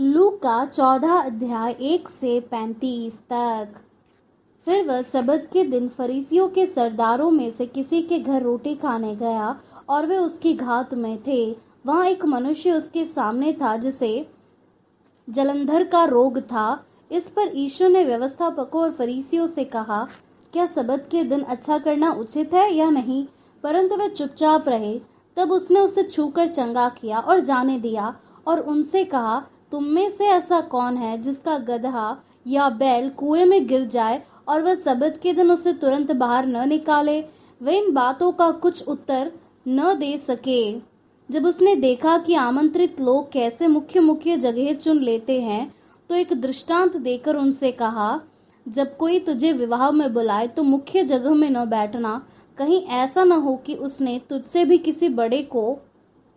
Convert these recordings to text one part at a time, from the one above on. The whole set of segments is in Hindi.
लू का चौदह अध्याय एक से पैंतीस तक फिर वह सबद के दिन फरीसियों के सरदारों में से किसी के घर रोटी खाने गया और वे उसकी घात में थे वहाँ एक मनुष्य उसके सामने था जिसे जलंधर का रोग था इस पर ईश्वर ने व्यवस्थापकों और फरीसियों से कहा क्या सबद के दिन अच्छा करना उचित है या नहीं परंतु वह चुपचाप रहे तब उसने उसे छूकर चंगा किया और जाने दिया और उनसे कहा तुम में से ऐसा कौन है जिसका गधा या बैल कुएं में गिर जाए और वह सबद के दिन उसे तुरंत बाहर न निकाले वह इन बातों का कुछ उत्तर न दे सके जब उसने देखा कि आमंत्रित लोग कैसे मुख्य मुख्य जगह चुन लेते हैं तो एक दृष्टांत देकर उनसे कहा जब कोई तुझे विवाह में बुलाए तो मुख्य जगह में न बैठना कहीं ऐसा न हो कि उसने तुझसे भी किसी बड़े को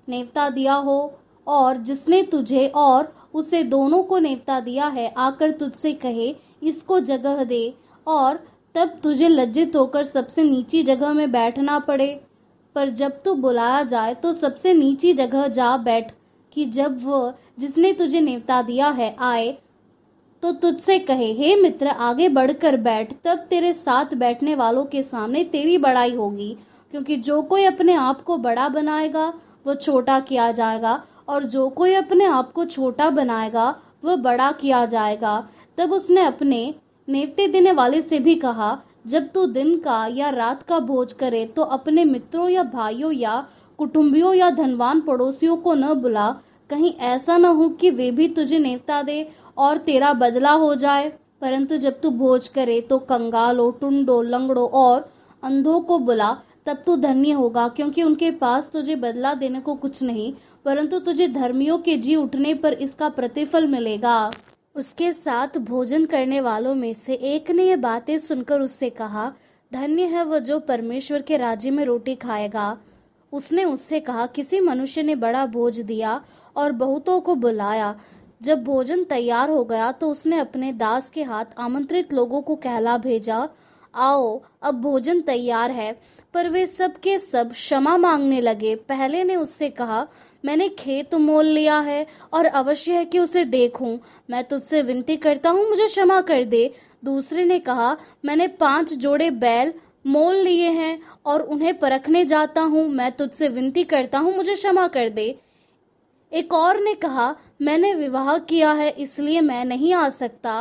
नेवता दिया हो और जिसने तुझे और उसे दोनों को नेवता दिया है आकर तुझसे कहे इसको जगह दे और तब तुझे लज्जित होकर सबसे नीची जगह में बैठना पड़े पर जब तू बुलाया जाए तो सबसे नीची जगह जा बैठ कि जब वह जिसने तुझे नेवता दिया है आए तो तुझसे कहे हे मित्र आगे बढ़कर बैठ तब तेरे साथ बैठने वालों के सामने तेरी बड़ाई होगी क्योंकि जो कोई अपने आप को बड़ा बनाएगा वो छोटा किया जाएगा और जो कोई अपने आप को छोटा बनाएगा वह बड़ा किया जाएगा तब उसने अपने नेवते देने वाले से भी कहा जब तू दिन का या रात का भोज करे तो अपने मित्रों या भाइयों या कुटुंबियों या धनवान पड़ोसियों को न बुला कहीं ऐसा न हो कि वे भी तुझे नेवता दे और तेरा बदला हो जाए परंतु जब तू भोज करे तो कंगालों टुंडो लंगड़ों और अंधों को बुला तब तू तो धन्य होगा क्योंकि उनके पास तुझे बदला देने को कुछ नहीं परंतु तुझे धर्मियों के जी उठने पर इसका प्रतिफल मिलेगा उसके साथ भोजन करने वालों में से एक ने यह बातें सुनकर उससे कहा धन्य है वह जो परमेश्वर के राज्य में रोटी खाएगा उसने उससे कहा किसी मनुष्य ने बड़ा भोज दिया और बहुतों को बुलाया जब भोजन तैयार हो गया तो उसने अपने दास के हाथ आमंत्रित लोगों को कहला भेजा आओ अब भोजन तैयार है पर वे सब के सब क्षमा मांगने लगे पहले ने उससे कहा मैंने खेत मोल लिया है और अवश्य है कि उसे देखूं मैं तुझसे विनती करता हूं मुझे क्षमा कर दे दूसरे ने कहा मैंने पांच जोड़े बैल मोल लिए हैं और उन्हें परखने जाता हूं मैं तुझसे विनती करता हूं मुझे क्षमा कर दे एक और ने कहा मैंने विवाह किया है इसलिए मैं नहीं आ सकता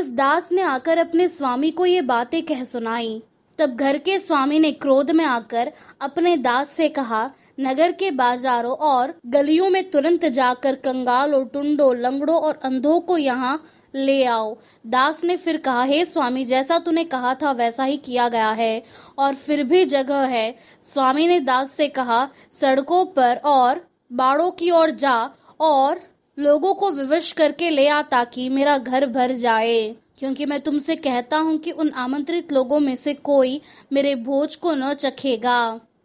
उस दास ने आकर अपने स्वामी को ये बातें कह सुनाई तब घर के स्वामी ने क्रोध में आकर अपने दास से कहा नगर के बाजारों और गलियों में तुरंत जाकर कंगालों टुंडो लंगड़ों और अंधों को यहाँ ले आओ दास ने फिर कहा हे स्वामी जैसा तूने कहा था वैसा ही किया गया है और फिर भी जगह है स्वामी ने दास से कहा सड़कों पर और बाड़ों की ओर जा और लोगों को विवश करके ले आ ताकि मेरा घर भर जाए क्योंकि मैं तुमसे कहता हूँ कि उन आमंत्रित लोगों में से कोई मेरे भोज को न चखेगा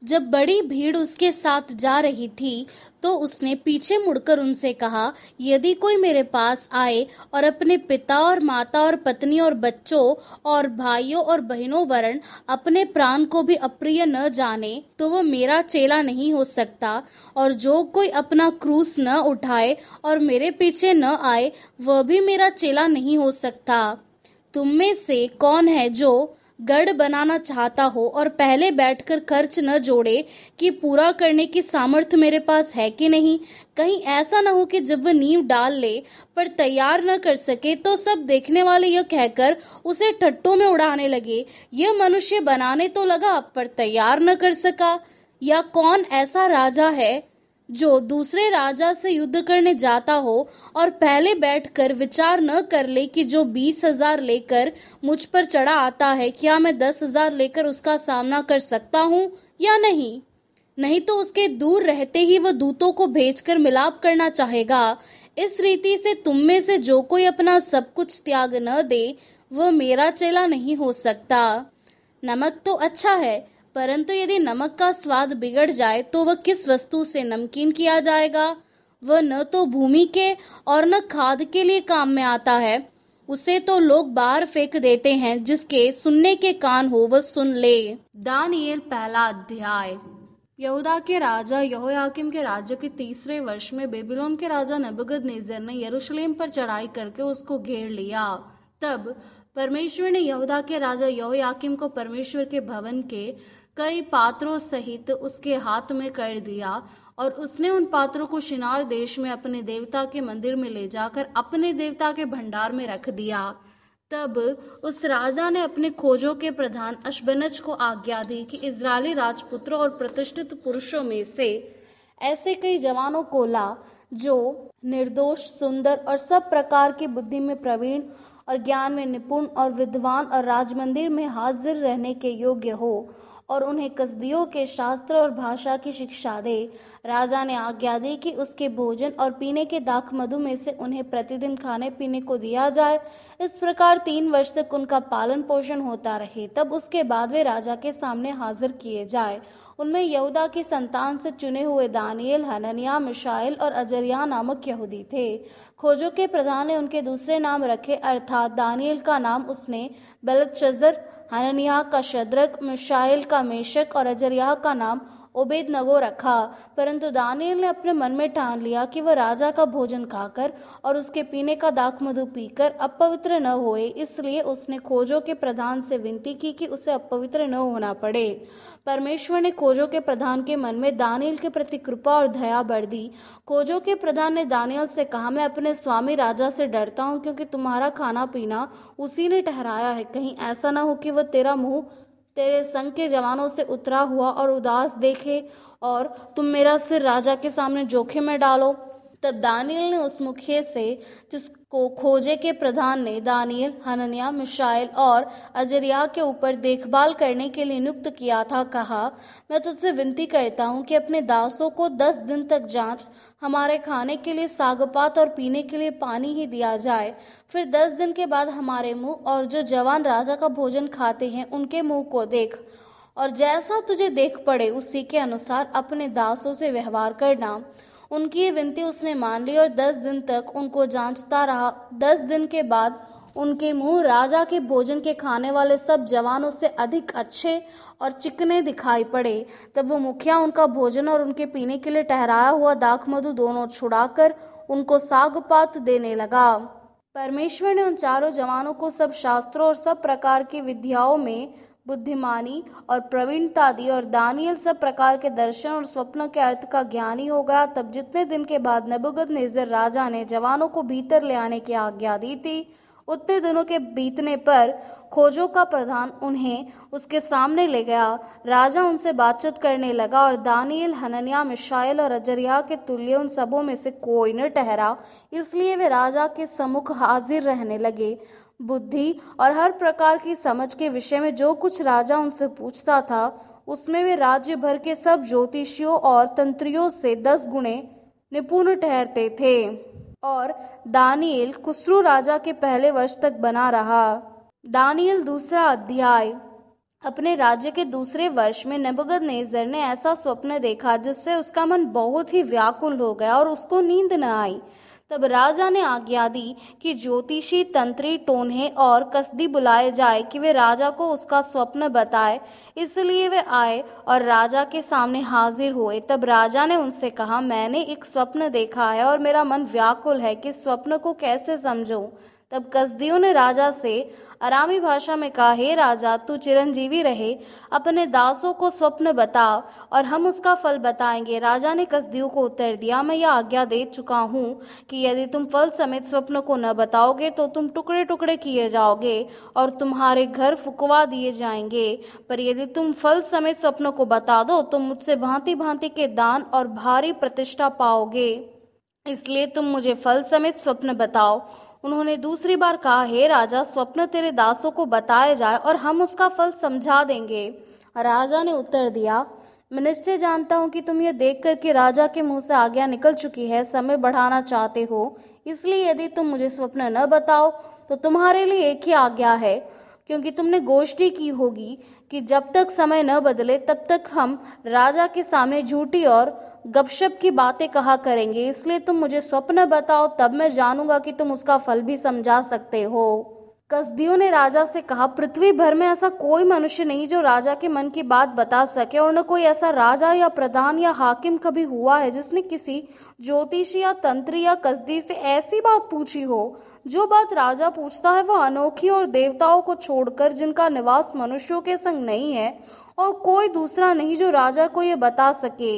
जब बड़ी भीड़ उसके साथ जा रही थी तो उसने पीछे मुड़कर उनसे कहा यदि कोई मेरे पास आए और अपने पिता और माता और पत्नी और बच्चों और भाइयों और बहनों वरण अपने प्राण को भी अप्रिय न जाने तो वो मेरा चेला नहीं हो सकता और जो कोई अपना क्रूस न उठाए और मेरे पीछे न आए वह भी मेरा चेला नहीं हो सकता तुम में से कौन है जो गढ़ बनाना चाहता हो और पहले बैठकर खर्च न जोड़े कि पूरा करने की सामर्थ्य मेरे पास है कि नहीं कहीं ऐसा ना हो कि जब वह नींव डाल ले पर तैयार न कर सके तो सब देखने वाले यह कहकर उसे ठट्टों में उड़ाने लगे यह मनुष्य बनाने तो लगा पर तैयार न कर सका या कौन ऐसा राजा है जो दूसरे राजा से युद्ध करने जाता हो और पहले बैठकर विचार न कर ले कि जो बीस हजार लेकर मुझ पर चढ़ा आता है क्या मैं दस हजार लेकर उसका सामना कर सकता हूँ या नहीं नहीं तो उसके दूर रहते ही वह दूतों को भेजकर मिलाप करना चाहेगा इस रीति से तुम में से जो कोई अपना सब कुछ त्याग न दे वह मेरा चेला नहीं हो सकता नमक तो अच्छा है परंतु यदि नमक का स्वाद बिगड़ जाए तो वह किस वस्तु से नमकीन किया जाएगा वह न तो भूमि के और न खाद के लिए काम में आता है उसे तो लोग बाहर फेंक देते हैं जिसके सुनने के कान हो वह सुन ले दानियल पहला अध्याय यहूदा के राजा यहोयाकिम के राज्य के तीसरे वर्ष में बेबीलोन के राजा नबगद नेजर ने यरूशलेम पर चढ़ाई करके उसको घेर लिया तब परमेश्वर ने यहूदा के राजा यहोयाकिम को परमेश्वर के भवन के कई पात्रों सहित उसके हाथ में कर दिया और उसने उन पात्रों को शिनार देश में अपने देवता के मंदिर में ले जाकर अपने देवता के भंडार में रख दिया तब उस राजा ने अपने खोजों के प्रधान अशबनज को आज्ञा दी कि इसराइली राजपुत्रों और प्रतिष्ठित पुरुषों में से ऐसे कई जवानों को ला जो निर्दोष सुंदर और सब प्रकार की बुद्धि में प्रवीण और ज्ञान में निपुण और विद्वान और राजमंदिर में हाजिर रहने के योग्य हो और उन्हें कसदियों के शास्त्र और भाषा की शिक्षा दे राजा ने आज्ञा दी कि उसके भोजन और पीने के मधु में से उन्हें प्रतिदिन खाने पीने को दिया जाए इस प्रकार तीन वर्ष तक उनका पालन पोषण होता रहे तब उसके बाद वे राजा के सामने हाजिर किए जाए उनमें यहूदा की संतान से चुने हुए दानियल हननिया मिशाइल और अजरिया नामक यहूदी थे खोजों के प्रधान ने उनके दूसरे नाम रखे अर्थात दानियल का नाम उसने बलतशजर हननिया का शद्रक मिशाइल का मेशक और अजरिया का नाम ओबेद नगो रखा परंतु दानियल ने अपने मन में ठान लिया कि वह राजा का भोजन खाकर और उसके पीने का दाक मधु पीकर अपवित्र न होए इसलिए उसने खोजों के प्रधान से विनती की कि उसे अपवित्र न होना पड़े परमेश्वर ने खोजों के प्रधान के मन में दानियल के प्रति कृपा और दया बढ़ दी खोजों के प्रधान ने दानियल से कहा मैं अपने स्वामी राजा से डरता हूँ क्योंकि तुम्हारा खाना पीना उसी ने ठहराया है कहीं ऐसा ना हो कि वह तेरा मुंह तेरे संग के जवानों से उतरा हुआ और उदास देखे और तुम मेरा सिर राजा के सामने जोखे में डालो तब दानियल ने उस मुखिया से जिसको खोजे के प्रधान ने दानियल हननिया मिशाइल और अजरिया के ऊपर देखभाल करने के लिए नियुक्त किया था कहा मैं तुझसे विनती करता हूँ कि अपने दासों को दस दिन तक जांच हमारे खाने के लिए सागपात और पीने के लिए पानी ही दिया जाए फिर दस दिन के बाद हमारे मुंह और जो जवान राजा का भोजन खाते हैं उनके मुंह को देख और जैसा तुझे देख पड़े उसी के अनुसार अपने दासों से व्यवहार करना उनकी ये विनती उसने मान ली और दस दिन तक उनको जांचता रहा दस दिन के बाद उनके मुंह राजा के भोजन के खाने वाले सब जवानों से अधिक अच्छे और चिकने दिखाई पड़े तब वो मुखिया उनका भोजन और उनके पीने के लिए ठहराया हुआ दाख मधु दोनों छुड़ाकर उनको सागपात देने लगा परमेश्वर ने उन चारों जवानों को सब शास्त्रों और सब प्रकार की विद्याओं में बुद्धिमानी और प्रवीणता दी और दानियल सब प्रकार के दर्शन और स्वप्न के अर्थ का ज्ञानी हो गया तब जितने दिन के बाद नबुगत नेजर राजा ने जवानों को भीतर ले आने की आज्ञा दी थी उतने दिनों के बीतने पर खोजों का प्रधान उन्हें उसके सामने ले गया राजा उनसे बातचीत करने लगा और दानियल हननिया मिशाइल और अजरिया के तुल्य उन सबों में से कोई न ठहरा इसलिए वे राजा के सम्मुख हाजिर रहने लगे बुद्धि और हर प्रकार की समझ के विषय में जो कुछ राजा उनसे पूछता था उसमें वे राज्य भर के सब ज्योतिषियों और तंत्रियों से दस गुणे निपुण ठहरते थे और दानियल कुसरू राजा के पहले वर्ष तक बना रहा दानियल दूसरा अध्याय अपने राज्य के दूसरे वर्ष में नबगद नेजर ने ऐसा स्वप्न देखा जिससे उसका मन बहुत ही व्याकुल हो गया और उसको नींद न आई तब राजा ने आज्ञा दी कि ज्योतिषी तंत्री टोन्हे और कसदी बुलाए जाए कि वे राजा को उसका स्वप्न बताए इसलिए वे आए और राजा के सामने हाजिर हुए तब राजा ने उनसे कहा मैंने एक स्वप्न देखा है और मेरा मन व्याकुल है कि स्वप्न को कैसे समझूं तब कसदियों ने राजा से आरामी भाषा में कहा हे राजा तू चिरंजीवी रहे अपने दासों को स्वप्न बता और हम उसका फल बताएंगे राजा ने कसदियों को उत्तर दिया मैं यह आज्ञा दे चुका हूँ कि यदि तुम फल समेत स्वप्न को न बताओगे तो तुम टुकड़े टुकड़े किए जाओगे और तुम्हारे घर फुकवा दिए जाएंगे पर यदि तुम फल समेत स्वप्न को बता दो तो मुझसे भांति भांति के दान और भारी प्रतिष्ठा पाओगे इसलिए तुम मुझे फल समेत स्वप्न बताओ उन्होंने दूसरी बार कहा हे राजा स्वप्न तेरे दासों को बताया जाए और हम उसका फल समझा देंगे राजा ने उत्तर दिया मैं निश्चय जानता हूँ कि तुम ये देख कर के राजा के मुंह से आज्ञा निकल चुकी है समय बढ़ाना चाहते हो इसलिए यदि तुम मुझे स्वप्न न बताओ तो तुम्हारे लिए एक ही आज्ञा है क्योंकि तुमने गोष्ठी की होगी कि जब तक समय न बदले तब तक हम राजा के सामने झूठी और गपशप की बातें कहा करेंगे इसलिए तुम मुझे स्वप्न बताओ तब मैं जानूंगा कि तुम उसका फल भी समझा सकते हो कसदियों ने राजा से कहा पृथ्वी भर में ऐसा कोई मनुष्य नहीं जो राजा के मन की बात बता सके और न कोई ऐसा राजा या प्रधान या हाकिम कभी हुआ है जिसने किसी ज्योतिषी या तंत्री या कसदी से ऐसी बात पूछी हो जो बात राजा पूछता है वह अनोखी और देवताओं को छोड़कर जिनका निवास मनुष्यों के संग नहीं है और कोई दूसरा नहीं जो राजा को ये बता सके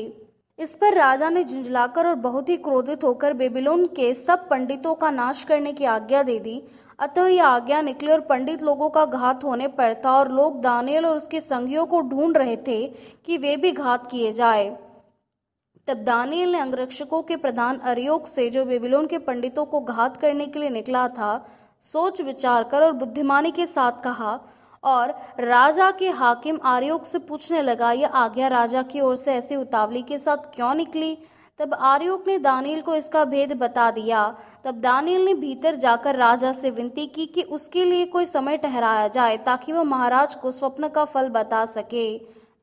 इस पर राजा ने झुंझलाकर और बहुत ही क्रोधित होकर बेबीलोन के सब पंडितों का नाश करने की आज्ञा दे दी अतः यह आज्ञा निकली और पंडित लोगों का घात होने पर था और लोग दानियल और उसके संगियों को ढूंढ रहे थे कि वे भी घात किए जाए तब दानियल ने अंगरक्षकों के प्रधान अरियोग से जो बेबीलोन के पंडितों को घात करने के लिए निकला था सोच विचार कर और बुद्धिमानी के साथ कहा और राजा के हाकिम आर्योग से पूछने लगा यह आज्ञा राजा की ओर से ऐसी उतावली के साथ क्यों निकली तब आर्योग ने दानियल को इसका भेद बता दिया तब दानियल ने भीतर जाकर राजा से विनती की कि उसके लिए कोई समय ठहराया जाए ताकि वह महाराज को स्वप्न का फल बता सके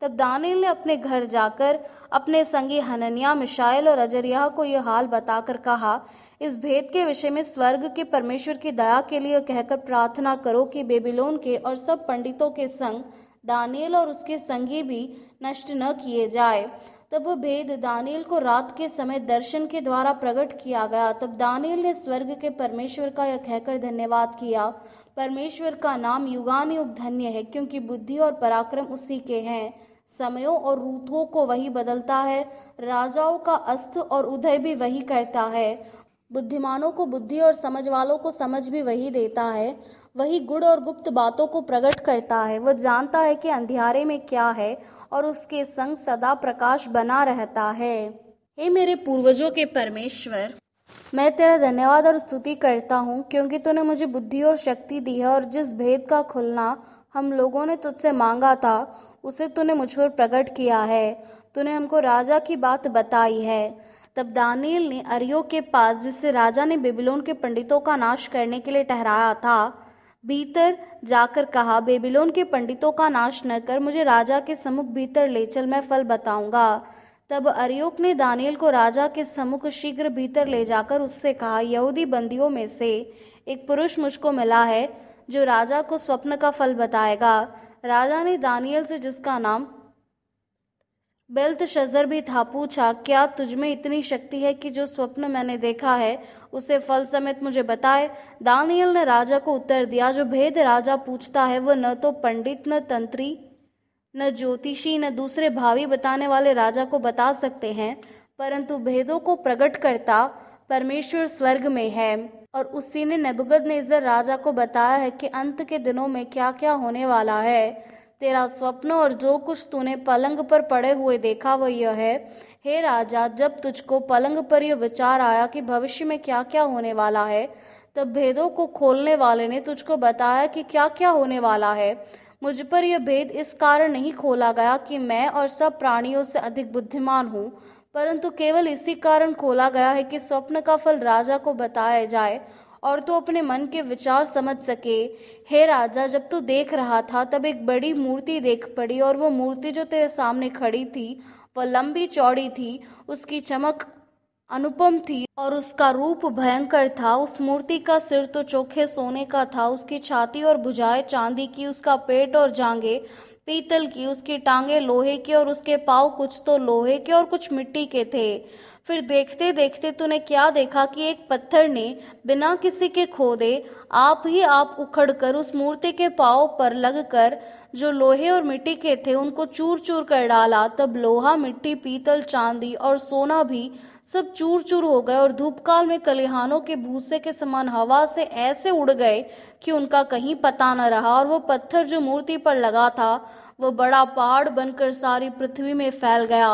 तब दानियल ने अपने घर जाकर अपने संगी हननिया मिशाइल और अजरिया को यह हाल बताकर कहा इस भेद के विषय में स्वर्ग के परमेश्वर की दया के लिए कहकर प्रार्थना करो कि बेबीलोन के और सब पंडितों के संग दानियल और उसके संगी भी नष्ट न किए जाए तब वह भेद दानियल को रात के समय दर्शन के द्वारा प्रकट किया गया तब दानियल ने स्वर्ग के परमेश्वर का यह कहकर धन्यवाद किया परमेश्वर का नाम युगानुयुग धन्य है क्योंकि बुद्धि और पराक्रम उसी के हैं समयों और ऋतुओं को वही बदलता है राजाओं का अस्त और उदय भी वही करता है बुद्धिमानों को बुद्धि और समझ वालों को समझ भी वही देता है वही गुड़ और गुप्त बातों को प्रकट करता है वह जानता है कि अंधियारे में क्या है और उसके संग सदा प्रकाश बना रहता है हे मेरे पूर्वजों के परमेश्वर मैं तेरा धन्यवाद और स्तुति करता हूँ क्योंकि तूने मुझे बुद्धि और शक्ति दी है और जिस भेद का खुलना हम लोगों ने तुझसे मांगा था उसे तूने मुझ पर प्रकट किया है तूने हमको राजा की बात बताई है तब दानियल ने अरियो के पास जिससे राजा ने बेबीलोन के पंडितों का नाश करने के लिए ठहराया था भीतर जाकर कहा बेबीलोन के पंडितों का नाश न कर मुझे राजा के सम्मुख भीतर ले चल मैं फल बताऊंगा तब अरियोक ने दानियल को राजा के सम्मुख शीघ्र भीतर ले जाकर उससे कहा यहूदी बंदियों में से एक पुरुष मुझको मिला है जो राजा को स्वप्न का फल बताएगा राजा ने दानियल से जिसका नाम बेल्त शजर भी था पूछा क्या तुझमें इतनी शक्ति है कि जो स्वप्न मैंने देखा है उसे फल समेत मुझे बताए दानियल ने राजा को उत्तर दिया जो भेद राजा पूछता है वह न तो पंडित न तंत्री न ज्योतिषी न दूसरे भावी बताने वाले राजा को बता सकते हैं परंतु भेदों को प्रकट करता परमेश्वर स्वर्ग में है और उसी ने नबगद ने राजा को बताया है कि अंत के दिनों में क्या क्या होने वाला है तेरा स्वप्न और जो कुछ तूने पलंग पर पड़े हुए देखा वह यह है हे राजा जब तुझको पलंग पर यह विचार आया कि भविष्य में क्या क्या होने वाला है तब भेदों को खोलने वाले ने तुझको बताया कि क्या क्या होने वाला है मुझ पर यह भेद इस कारण नहीं खोला गया कि मैं और सब प्राणियों से अधिक बुद्धिमान हूँ परंतु केवल इसी कारण खोला गया है कि स्वप्न का फल राजा को बताया जाए और तू अपने मन के विचार समझ सके हे राजा जब तू देख रहा था तब एक बड़ी मूर्ति देख पड़ी और वो मूर्ति जो तेरे सामने खड़ी थी वह लंबी चौड़ी थी उसकी चमक अनुपम थी और उसका रूप भयंकर था उस मूर्ति का सिर तो चोखे सोने का था उसकी छाती और भुजाएं चांदी की उसका पेट और जांगे पीतल की उसकी टांगे लोहे की और उसके पाव कुछ तो लोहे के और कुछ मिट्टी के थे फिर देखते देखते तूने क्या देखा कि एक पत्थर ने बिना किसी के खोदे आप ही आप उखड़कर उस मूर्ति के पाव पर लगकर जो लोहे और मिट्टी के थे उनको चूर चूर कर डाला तब लोहा मिट्टी पीतल चांदी और सोना भी सब चूर चूर हो गए और धूपकाल में कलिहानों के भूसे के समान हवा से ऐसे उड़ गए कि उनका कहीं पता न रहा और वो पत्थर जो मूर्ति पर लगा था वो बड़ा पहाड़ बनकर सारी पृथ्वी में फैल गया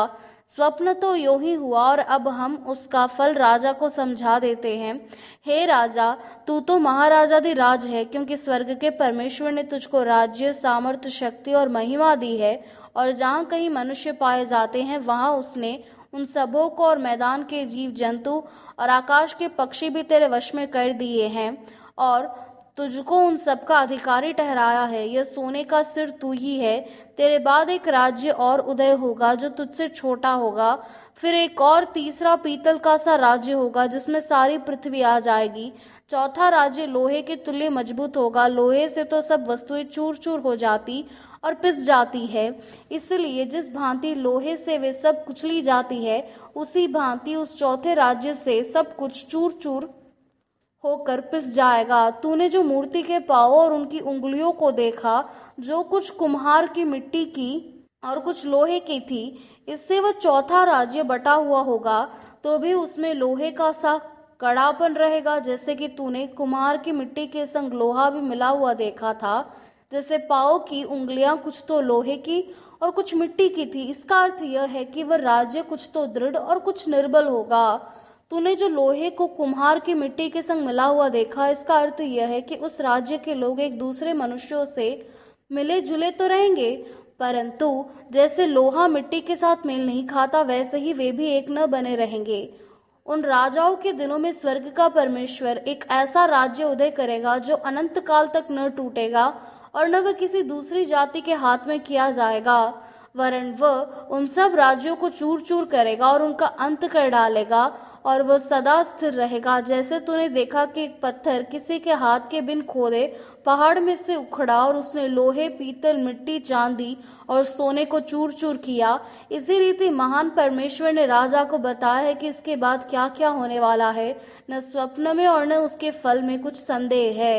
स्वप्न तो यो ही हुआ और अब हम उसका फल राजा को समझा देते हैं हे राजा तू तो महाराजा दी राज है क्योंकि स्वर्ग के परमेश्वर ने तुझको राज्य सामर्थ्य शक्ति और महिमा दी है और जहाँ कहीं मनुष्य पाए जाते हैं वहाँ उसने उन सबों को और मैदान के जीव जंतु और आकाश के पक्षी भी तेरे वश में कर दिए हैं और तुझको उन सब का अधिकारी ठहराया है यह सोने का सिर तू ही है तेरे बाद एक राज्य और उदय होगा जो तुझसे छोटा होगा फिर एक और तीसरा पीतल का सा राज्य होगा जिसमें सारी पृथ्वी आ जाएगी चौथा राज्य लोहे के तुल्य मजबूत होगा लोहे से तो सब वस्तुएं चूर चूर हो जाती और पिस जाती है इसलिए जिस भांति लोहे से वे सब कुचली जाती है उसी भांति उस चौथे राज्य से सब कुछ चूर चूर होकर पिस जाएगा तूने जो मूर्ति के पाओ और उनकी उंगलियों को देखा जो कुछ कुम्हार की मिट्टी की और कुछ लोहे की थी इससे वह चौथा राज्य बटा हुआ होगा तो भी उसमें लोहे का सा कड़ापन रहेगा जैसे कि तूने कुम्हार की मिट्टी के संग लोहा भी मिला हुआ देखा था जैसे पाओ की उंगलियां कुछ तो लोहे की और कुछ मिट्टी की थी इसका अर्थ यह है कि वह राज्य कुछ तो दृढ़ और कुछ निर्बल होगा तूने जो लोहे को कुम्हार की मिट्टी के संग मिला हुआ देखा इसका अर्थ यह है कि उस राज्य के लोग एक दूसरे मनुष्यों से मिले जुले तो रहेंगे परंतु जैसे लोहा मिट्टी के साथ मेल नहीं खाता वैसे ही वे भी एक न बने रहेंगे उन राजाओं के दिनों में स्वर्ग का परमेश्वर एक ऐसा राज्य उदय करेगा जो अनंत काल तक न टूटेगा और न वह किसी दूसरी जाति के हाथ में किया जाएगा वरन वह उन सब राज्यों को चूर चूर करेगा और उनका अंत कर डालेगा और वह सदा स्थिर रहेगा जैसे तूने देखा कि एक पत्थर किसी के हाथ के बिन खोदे पहाड़ में से उखड़ा और उसने लोहे पीतल मिट्टी चांदी और सोने को चूर चूर किया इसी रीति महान परमेश्वर ने राजा को बताया है कि इसके बाद क्या क्या होने वाला है न स्वप्न में और न उसके फल में कुछ संदेह है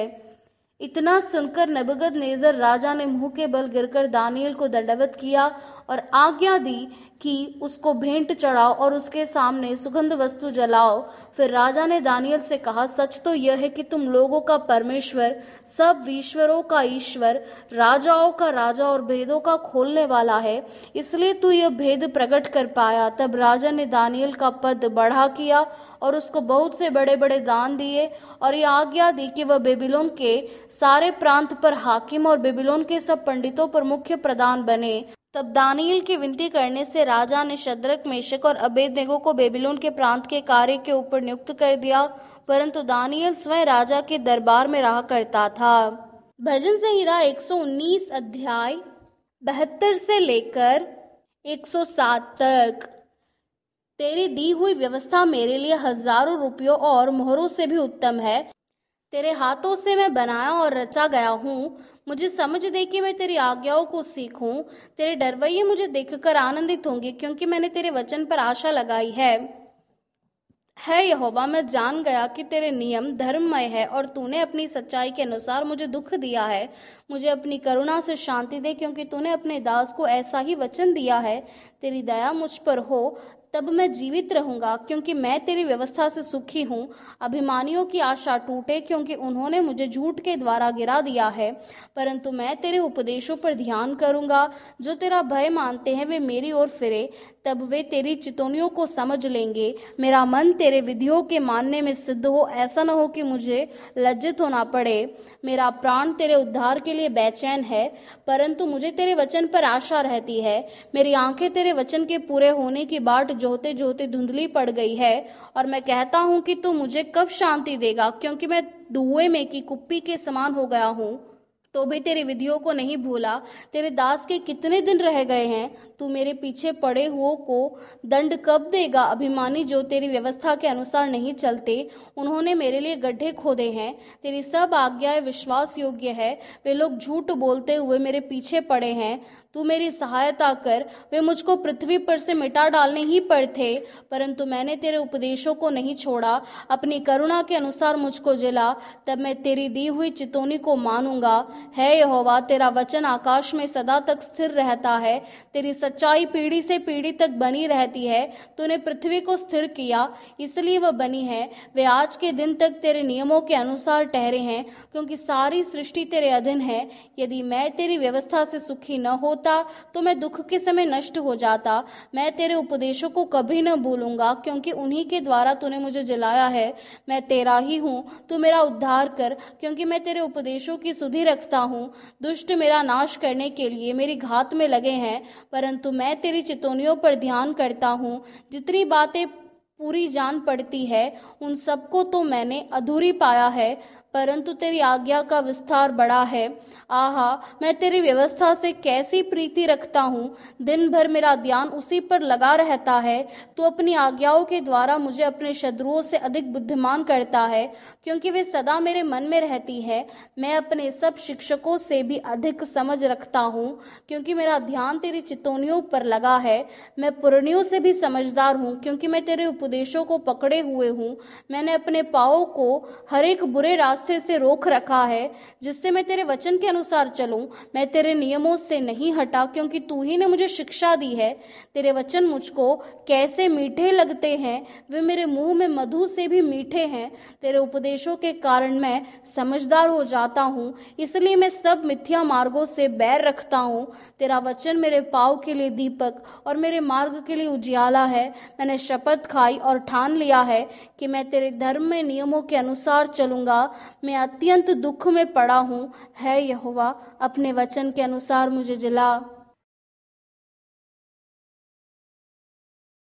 इतना सुनकर नबगद नेजर राजा ने मुंह के बल गिरकर दानियल को दंडवत किया और आज्ञा दी कि उसको भेंट चढ़ाओ और उसके सामने सुगंध वस्तु जलाओ फिर राजा ने दानियल से कहा सच तो यह है कि तुम लोगों का परमेश्वर सब ईश्वरों का ईश्वर राजाओं का राजा और भेदों का खोलने वाला है इसलिए तू यह भेद प्रकट कर पाया तब राजा ने दानियल का पद बढ़ा किया और उसको बहुत से बड़े बड़े दान दिए और यह आज्ञा दी कि वह बेबीलोन के सारे प्रांत पर हाकिम और बेबीलोन के सब पंडितों पर मुख्य प्रधान बने तब दानियल की विनती करने से राजा ने शद्रक मेशक और अबेदनेगो को बेबीलोन के प्रांत के कार्य के ऊपर नियुक्त कर दिया परंतु दानियल स्वयं राजा के दरबार में रहा करता था भजन संहिता 119 अध्याय बहत्तर से लेकर 107 तक तेरी दी हुई व्यवस्था मेरे लिए हजारों रुपयों और मोहरों से भी उत्तम है तेरे हाथों से मैं बनाया और रचा गया हूँ मुझे समझ दे कि मैं तेरी आज्ञाओं को सीखूं तेरे डरवैये मुझे देखकर आनंदित होंगे क्योंकि मैंने तेरे वचन पर आशा लगाई है है यहोवा मैं जान गया कि तेरे नियम धर्ममय है और तूने अपनी सच्चाई के अनुसार मुझे दुख दिया है मुझे अपनी करुणा से शांति दे क्योंकि तूने अपने दास को ऐसा ही वचन दिया है तेरी दया मुझ पर हो तब मैं जीवित रहूंगा क्योंकि मैं तेरी व्यवस्था से सुखी हूँ अभिमानियों की आशा टूटे क्योंकि उन्होंने मुझे झूठ के द्वारा गिरा दिया है परंतु मैं तेरे उपदेशों पर ध्यान करूंगा जो तेरा भय मानते हैं वे मेरी ओर फिरे तब वे तेरी चितौनियों को समझ लेंगे मेरा मन तेरे विधियों के मानने में सिद्ध हो ऐसा न हो कि मुझे लज्जित होना पड़े मेरा प्राण तेरे उद्धार के लिए बेचैन है परंतु मुझे तेरे वचन पर आशा रहती है मेरी आंखें तेरे वचन के पूरे होने की बाट जोते जोते धुंधली पड़ गई है और मैं कहता हूँ कि तू मुझे कब शांति देगा क्योंकि मैं धुएं में की कुप्पी के समान हो गया हूँ तो भी तेरी विधियों को नहीं भूला तेरे दास के कितने दिन रह गए हैं तू मेरे पीछे पड़े हुओं को दंड कब देगा अभिमानी जो तेरी व्यवस्था के अनुसार नहीं चलते उन्होंने मेरे लिए गड्ढे खोदे हैं तेरी सब आज्ञाएं विश्वास योग्य है वे लोग झूठ बोलते हुए मेरे पीछे पड़े हैं तू मेरी सहायता कर वे मुझको पृथ्वी पर से मिटा डालने ही पर थे परंतु मैंने तेरे उपदेशों को नहीं छोड़ा अपनी करुणा के अनुसार मुझको जिला तब मैं तेरी दी हुई चितौनी को मानूंगा है यहोवा तेरा वचन आकाश में सदा तक स्थिर रहता है तेरी सच्चाई पीढ़ी से पीढ़ी तक बनी रहती है तूने पृथ्वी को स्थिर किया इसलिए वह बनी है वे आज के दिन तक तेरे नियमों के अनुसार ठहरे हैं क्योंकि सारी सृष्टि तेरे अधीन है यदि मैं तेरी व्यवस्था से सुखी न होता करता तो मैं दुख के समय नष्ट हो जाता मैं तेरे उपदेशों को कभी न भूलूंगा क्योंकि उन्हीं के द्वारा तूने मुझे जलाया है मैं तेरा ही हूँ तू मेरा उद्धार कर क्योंकि मैं तेरे उपदेशों की सुधि रखता हूँ दुष्ट मेरा नाश करने के लिए मेरी घात में लगे हैं परंतु मैं तेरी चेतौनियों पर ध्यान करता हूँ जितनी बातें पूरी जान पड़ती है उन सबको तो मैंने अधूरी पाया है परंतु तेरी आज्ञा का विस्तार बड़ा है आहा मैं तेरी व्यवस्था से कैसी प्रीति रखता हूँ दिन भर मेरा ध्यान उसी पर लगा रहता है तू अपनी आज्ञाओं के द्वारा मुझे अपने शत्रुओं से अधिक बुद्धिमान करता है क्योंकि वे सदा मेरे मन में रहती है मैं अपने सब शिक्षकों से भी अधिक समझ रखता हूँ क्योंकि मेरा ध्यान तेरी चितौनियों पर लगा है मैं पुरणियों से भी समझदार हूँ क्योंकि मैं तेरे उपदेशों को पकड़े हुए हूँ मैंने अपने पाओ को हर एक बुरे रास्ते रास्ते से रोक रखा है जिससे मैं तेरे वचन के अनुसार चलूं मैं तेरे नियमों से नहीं हटा क्योंकि तू ही ने मुझे शिक्षा दी है तेरे वचन मुझको कैसे मीठे लगते हैं वे मेरे मुंह में मधु से भी मीठे हैं तेरे उपदेशों के कारण मैं समझदार हो जाता हूँ इसलिए मैं सब मिथ्या मार्गों से बैर रखता हूँ तेरा वचन मेरे पाव के लिए दीपक और मेरे मार्ग के लिए उजियाला है मैंने शपथ खाई और ठान लिया है कि मैं तेरे धर्म में नियमों के अनुसार चलूंगा मैं अत्यंत दुख में पड़ा हूँ है यहोवा अपने वचन के अनुसार मुझे जला